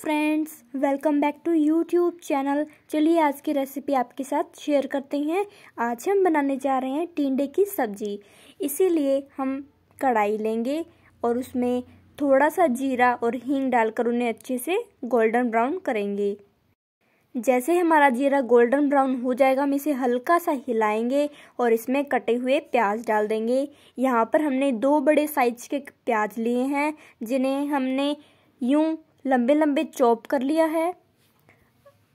friends welcome back to YouTube channel चलिए आज की रेसिपी आपके साथ शेयर करते हैं आज हम बनाने जा रहे हैं टिंडे की सब्जी इसीलिए हम कढ़ाई लेंगे और उसमें थोड़ा सा जीरा और हींग डालकर उन्हें अच्छे से गोल्डन ब्राउन करेंगे जैसे हमारा जीरा गोल्डन ब्राउन हो जाएगा हम इसे हल्का सा हिलाएंगे और इसमें कटे हुए प्याज डाल देंगे यहाँ पर हमने दो बड़े साइज के प्याज लिए हैं जिन्हें हमने यूं लंबे लंबे चॉप कर लिया है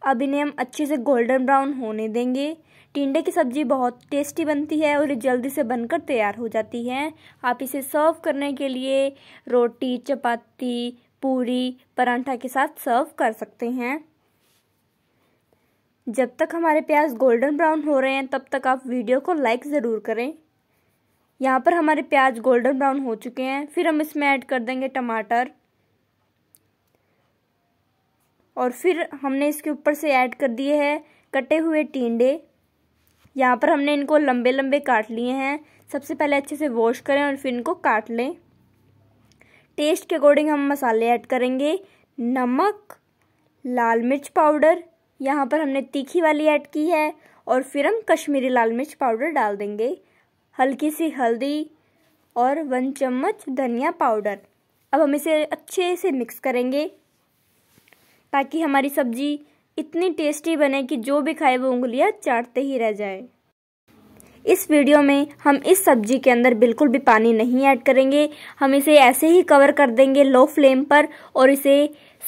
अब इन्हें हम अच्छे से गोल्डन ब्राउन होने देंगे टिंडे की सब्ज़ी बहुत टेस्टी बनती है और जल्दी से बनकर तैयार हो जाती है आप इसे सर्व करने के लिए रोटी चपाती पूरी परांठा के साथ सर्व कर सकते हैं जब तक हमारे प्याज गोल्डन ब्राउन हो रहे हैं तब तक आप वीडियो को लाइक ज़रूर करें यहाँ पर हमारे प्याज गोल्डन ब्राउन हो चुके हैं फिर हम इसमें ऐड कर देंगे टमाटर और फिर हमने इसके ऊपर से ऐड कर दिए हैं कटे हुए टींडे यहाँ पर हमने इनको लंबे लंबे काट लिए हैं सबसे पहले अच्छे से वॉश करें और फिर इनको काट लें टेस्ट के अकॉर्डिंग हम मसाले ऐड करेंगे नमक लाल मिर्च पाउडर यहाँ पर हमने तीखी वाली ऐड की है और फिर हम कश्मीरी लाल मिर्च पाउडर डाल देंगे हल्की सी हल्दी और वन चम्मच धनिया पाउडर अब हम इसे अच्छे से मिक्स करेंगे ताकि हमारी सब्जी इतनी टेस्टी बने कि जो भी खाए वो उंगलियां चाटते ही रह जाए इस वीडियो में हम इस सब्जी के अंदर बिल्कुल भी पानी नहीं ऐड करेंगे हम इसे ऐसे ही कवर कर देंगे लो फ्लेम पर और इसे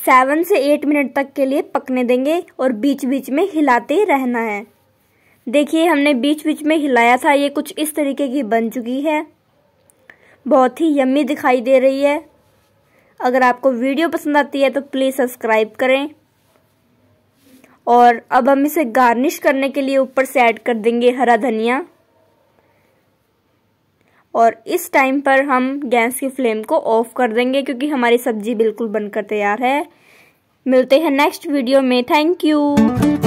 सेवन से एट मिनट तक के लिए पकने देंगे और बीच बीच में हिलाते रहना है देखिए हमने बीच बीच में हिलाया था ये कुछ इस तरीके की बन चुकी है बहुत ही यम्मी दिखाई दे रही है अगर आपको वीडियो पसंद आती है तो प्लीज़ सब्सक्राइब करें और अब हम इसे गार्निश करने के लिए ऊपर से ऐड कर देंगे हरा धनिया और इस टाइम पर हम गैस की फ्लेम को ऑफ कर देंगे क्योंकि हमारी सब्जी बिल्कुल बनकर तैयार है मिलते हैं नेक्स्ट वीडियो में थैंक यू